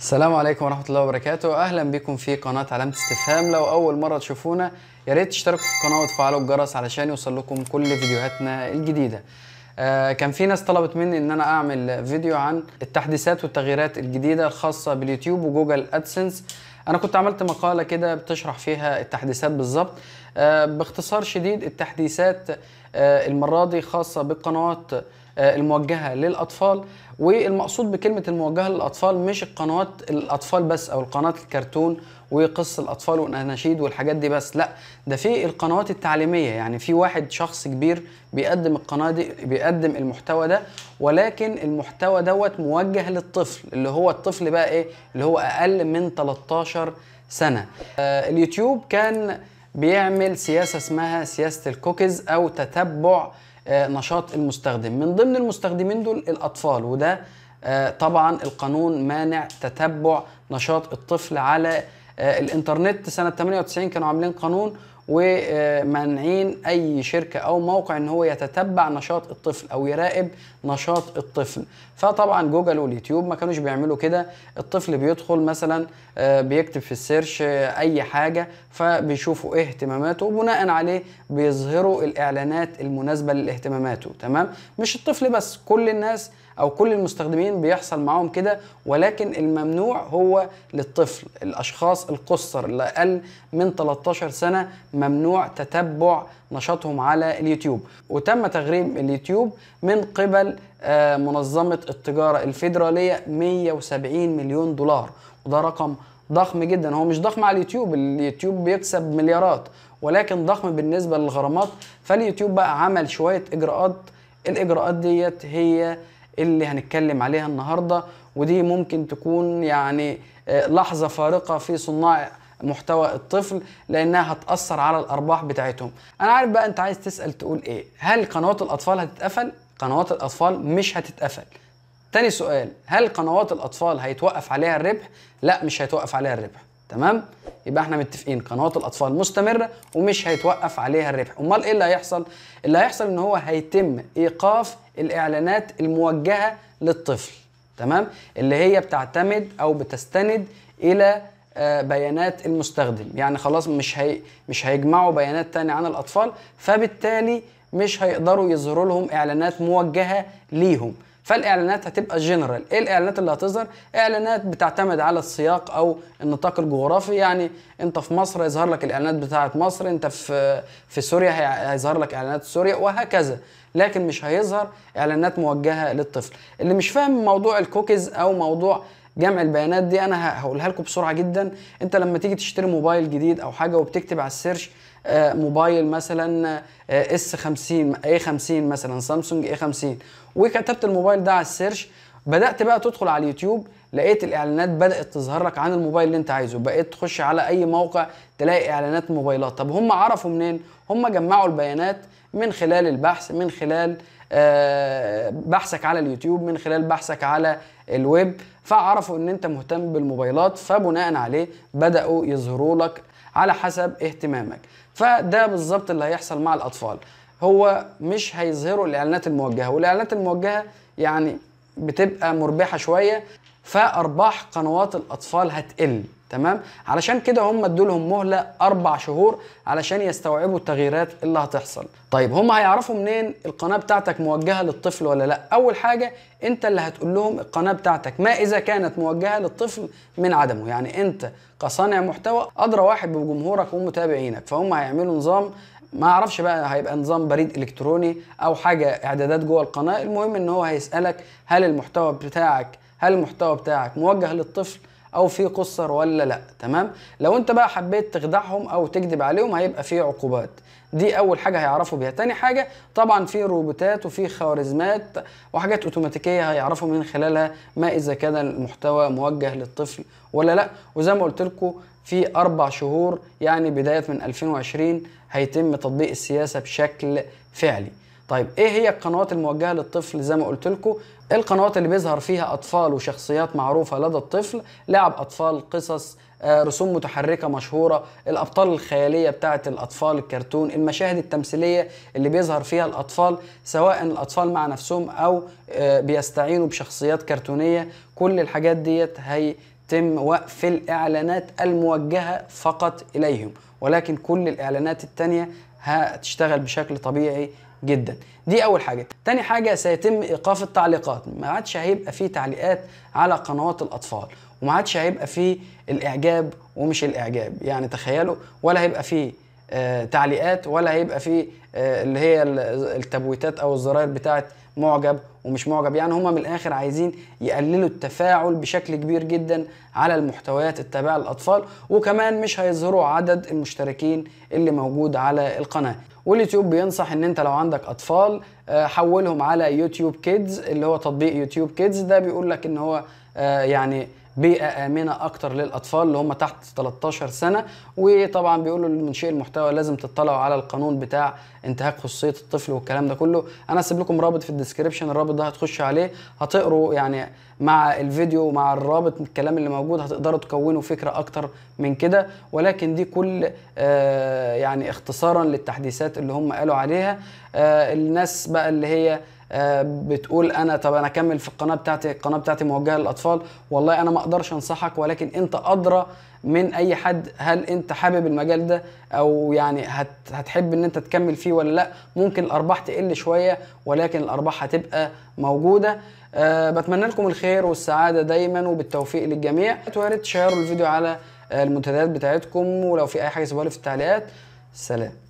السلام عليكم ورحمة الله وبركاته أهلا بكم في قناة علامة استفهام لو أول مرة تشوفونا يا ريت تشتركوا في القناة وتفعلوا الجرس علشان يوصل لكم كل فيديوهاتنا الجديدة آه كان في ناس طلبت مني ان انا اعمل فيديو عن التحديثات والتغييرات الجديدة الخاصة باليوتيوب وجوجل ادسنس انا كنت عملت مقالة كده بتشرح فيها التحديثات بالظبط آه باختصار شديد التحديثات آه المرة دي خاصة بالقنوات آه، الموجهه للاطفال والمقصود بكلمه الموجهه للاطفال مش القنوات الاطفال بس او القنوات الكرتون وقص الاطفال والاناشيد والحاجات دي بس لا ده في القنوات التعليميه يعني في واحد شخص كبير بيقدم القناه دي بيقدم المحتوى ده ولكن المحتوى دوت موجه للطفل اللي هو الطفل بقى ايه اللي هو اقل من 13 سنه آه اليوتيوب كان بيعمل سياسه اسمها سياسه الكوكيز او تتبع آه، نشاط المستخدم من ضمن المستخدمين دول الاطفال وده آه، طبعا القانون مانع تتبع نشاط الطفل على آه، الانترنت سنه 98 كانوا عاملين قانون ومانعين اي شركه او موقع ان هو يتتبع نشاط الطفل او يراقب نشاط الطفل فطبعا جوجل واليوتيوب ما كانوش بيعملوا كده الطفل بيدخل مثلا آه، بيكتب في السيرش آه، اي حاجه فبيشوفوا ايه اهتماماته وبناء عليه بيظهروا الاعلانات المناسبه لاهتماماته تمام مش الطفل بس كل الناس او كل المستخدمين بيحصل معاهم كده ولكن الممنوع هو للطفل الاشخاص القصر اللي اقل من 13 سنه ممنوع تتبع نشاطهم على اليوتيوب وتم تغريم اليوتيوب من قبل آه، منظمه التجاره الفيدراليه 170 مليون دولار وده رقم ضخم جدا هو مش ضخم على اليوتيوب اليوتيوب بيكسب مليارات ولكن ضخم بالنسبه للغرامات فاليوتيوب بقى عمل شويه اجراءات الاجراءات ديت هي اللي هنتكلم عليها النهارده ودي ممكن تكون يعني آه، لحظه فارقه في صناع محتوى الطفل لانها هتاثر على الارباح بتاعتهم انا عارف بقى انت عايز تسال تقول ايه هل قنوات الاطفال هتتقفل قنوات الاطفال مش هتتقفل تاني سؤال هل قنوات الاطفال هيتوقف عليها الربح لا مش هيتوقف عليها الربح تمام يبقى احنا متفقين قنوات الاطفال مستمره ومش هيتوقف عليها الربح امال ايه اللي هيحصل اللي هيحصل ان هو هيتم ايقاف الاعلانات الموجهه للطفل تمام اللي هي بتعتمد او بتستند الى آه، بيانات المستخدم يعني خلاص مش هي مش هيجمعوا بيانات تانية عن الاطفال فبالتالي مش هيقدروا يظهروا لهم اعلانات موجهه ليهم فالاعلانات هتبقى جنرال ايه الاعلانات اللي هتظهر اعلانات بتعتمد على السياق او النطاق الجغرافي يعني انت في مصر هيظهر لك الاعلانات بتاعه مصر انت في في سوريا هيظهر لك اعلانات سوريا وهكذا لكن مش هيظهر اعلانات موجهه للطفل اللي مش فاهم موضوع الكوكيز او موضوع جمع البيانات دي انا هقولها لكم بسرعه جدا انت لما تيجي تشتري موبايل جديد او حاجه وبتكتب على السيرش آه، موبايل مثلا آه، اس 50 اي 50 مثلا سامسونج اي 50 وكتبت الموبايل ده على السيرش بدات بقى تدخل على اليوتيوب لقيت الاعلانات بدات تظهر لك عن الموبايل اللي انت عايزه بقيت تخش على اي موقع تلاقي اعلانات موبايلات طب هم عرفوا منين هم جمعوا البيانات من خلال البحث من خلال آه، بحثك على اليوتيوب من خلال بحثك على الويب فعرفوا ان انت مهتم بالموبايلات فبناء عليه بدأوا يظهروا لك على حسب اهتمامك فده بالظبط اللي هيحصل مع الاطفال هو مش هيظهروا الاعلانات الموجهه والاعلانات الموجهه يعني بتبقى مربحه شويه فارباح قنوات الاطفال هتقل تمام علشان كده هم ادوا لهم مهله اربع شهور علشان يستوعبوا التغييرات اللي هتحصل طيب هم هيعرفوا منين القناه بتاعتك موجهه للطفل ولا لا اول حاجه انت اللي هتقول لهم القناه بتاعتك ما اذا كانت موجهه للطفل من عدمه يعني انت كصانع محتوى ادرى واحد بجمهورك ومتابعينك فهم هيعملوا نظام ما اعرفش بقى هيبقى نظام بريد الكتروني او حاجه اعدادات جوه القناه المهم ان هو هيسالك هل المحتوى بتاعك هل المحتوى بتاعك موجه للطفل او في قصر ولا لا تمام لو انت بقى حبيت تخدعهم او تكذب عليهم هيبقى في عقوبات دي اول حاجه هيعرفوا بيها تاني حاجه طبعا في روبوتات وفي خوارزمات وحاجات اوتوماتيكيه هيعرفوا من خلالها ما اذا كان المحتوى موجه للطفل ولا لا وزي ما قلت لكم في اربع شهور يعني بدايه من 2020 هيتم تطبيق السياسه بشكل فعلي طيب ايه هي القنوات الموجهه للطفل زي ما قلت لكم القنوات اللي بيظهر فيها اطفال وشخصيات معروفه لدى الطفل لعب اطفال قصص آه، رسوم متحركة مشهورة الأبطال الخيالية بتاعة الأطفال الكرتون المشاهد التمثيلية اللي بيظهر فيها الأطفال سواء الأطفال مع نفسهم أو آه، بيستعينوا بشخصيات كرتونية كل الحاجات ديت هيتم وقف الإعلانات الموجهة فقط إليهم ولكن كل الإعلانات التانية هتشتغل بشكل طبيعي جدا دي اول حاجه تاني حاجه سيتم ايقاف التعليقات ما عادش هيبقى فيه تعليقات على قنوات الاطفال وما عادش هيبقى فيه الاعجاب ومش الاعجاب يعني تخيلوا ولا هيبقى فيه آه تعليقات ولا هيبقى فيه آه اللي هي التبويتات او الزراير بتاعه معجب ومش معجب يعني هما من الاخر عايزين يقللوا التفاعل بشكل كبير جدا على المحتويات التابعه للاطفال وكمان مش هيظهروا عدد المشتركين اللي موجود على القناه واليوتيوب بينصح ان انت لو عندك اطفال آه، حولهم على يوتيوب كيدز اللي هو تطبيق يوتيوب كيدز ده بيقول لك ان هو آه، يعني بيئه امنه اكتر للاطفال اللي هم تحت 13 سنه وطبعا بيقولوا لمنشئ المحتوى لازم تطلعوا على القانون بتاع انتهاك خصوصيه الطفل والكلام ده كله انا هسيب لكم رابط في الديسكربشن الرابط ده هتخش عليه هتقروا يعني مع الفيديو ومع الرابط الكلام اللي موجود هتقدروا تكونوا فكره اكتر من كده ولكن دي كل آه يعني اختصارا للتحديثات اللي هم قالوا عليها آه الناس بقى اللي هي آه، بتقول انا طب انا اكمل في القناه بتاعتي القناه بتاعتي موجهه للاطفال والله انا ما اقدرش انصحك ولكن انت ادرى من اي حد هل انت حابب المجال ده او يعني هتحب ان انت تكمل فيه ولا لا ممكن الارباح تقل شويه ولكن الارباح هتبقى موجوده أه بتمنى لكم الخير والسعاده دايما وبالتوفيق للجميع ويا ريت تشيروا الفيديو على آه، المنتديات بتاعتكم ولو في اي حاجه سيبوها لي في التعليقات سلام